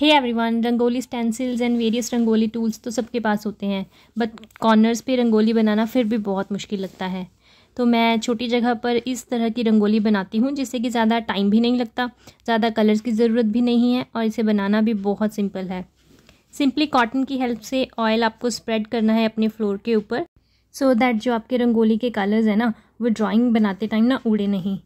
hey everyone rangoli stencils and various rangoli tools तो सबके पास होते हैं बट कॉर्नर्स पे रंगोली बनाना फिर भी बहुत मुश्किल लगता है तो मैं छोटी जगह पर इस तरह की रंगोली बनाती हूँ जिससे कि ज़्यादा टाइम भी नहीं लगता ज़्यादा कलर्स की ज़रूरत भी नहीं है और इसे बनाना भी बहुत सिंपल है सिंपली कॉटन की हेल्प से ऑयल आपको स्प्रेड करना है अपने फ्लोर के ऊपर सो दैट जो आपके रंगोली के कलर्स हैं ना वो ड्राॅइंग बनाते टाइम ना उड़े नहीं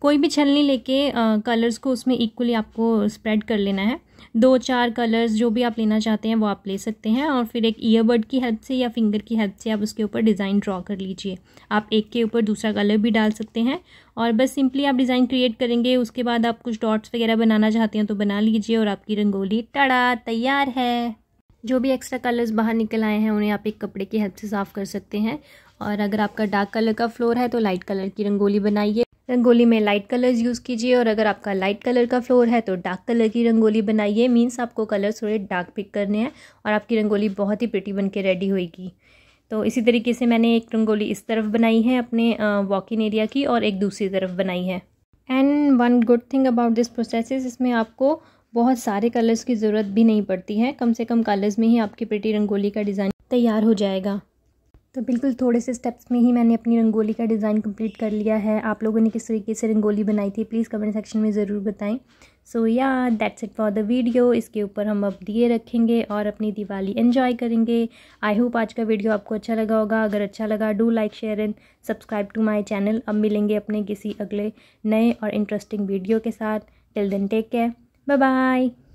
कोई भी छलनी लेके कलर्स को उसमें इक्वली आपको स्प्रेड कर लेना है दो चार कलर्स जो भी आप लेना चाहते हैं वो आप ले सकते हैं और फिर एक ईयरबड की हेल्प से या फिंगर की हेल्प से आप उसके ऊपर डिज़ाइन ड्रॉ कर लीजिए आप एक के ऊपर दूसरा कलर भी डाल सकते हैं और बस सिंपली आप डिज़ाइन क्रिएट करेंगे उसके बाद आप कुछ डॉट्स वगैरह बनाना चाहते हैं तो बना लीजिए और आपकी रंगोली टड़ा तैयार है जो भी एक्स्ट्रा कलर्स बाहर निकल आए हैं उन्हें आप एक कपड़े की हेल्प से साफ़ कर सकते हैं और अगर आपका डार्क कलर का फ्लोर है तो लाइट कलर की रंगोली बनाइए रंगोली में लाइट कलर्स यूज़ कीजिए और अगर आपका लाइट कलर का फ्लोर है तो डार्क कलर की रंगोली बनाइए मीन्स आपको कलर्स थोड़े डार्क पिक करने हैं और आपकी रंगोली बहुत ही पिटी बन के रेडी होएगी तो इसी तरीके से मैंने एक रंगोली इस तरफ बनाई है अपने वॉकिंग एरिया की और एक दूसरी तरफ बनाई है and one good thing about this process इसमें आपको बहुत सारे कलर्स की ज़रूरत भी नहीं पड़ती है कम से कम कलर्स में ही आपकी पेटी रंगोली का डिज़ाइन तैयार हो जाएगा तो बिल्कुल थोड़े से स्टेप्स में ही मैंने अपनी रंगोली का डिज़ाइन कंप्लीट कर लिया है आप लोगों ने किस तरीके से रंगोली बनाई थी प्लीज़ कमेंट सेक्शन में ज़रूर बताएं सो या that's it for the video इसके ऊपर हम अब दिए रखेंगे और अपनी दिवाली एंजॉय करेंगे आई होप आज का वीडियो आपको अच्छा लगा होगा अगर अच्छा लगा do like share and subscribe to my channel अब मिलेंगे अपने किसी अगले नए और इंटरेस्टिंग वीडियो के साथ till then take care bye bye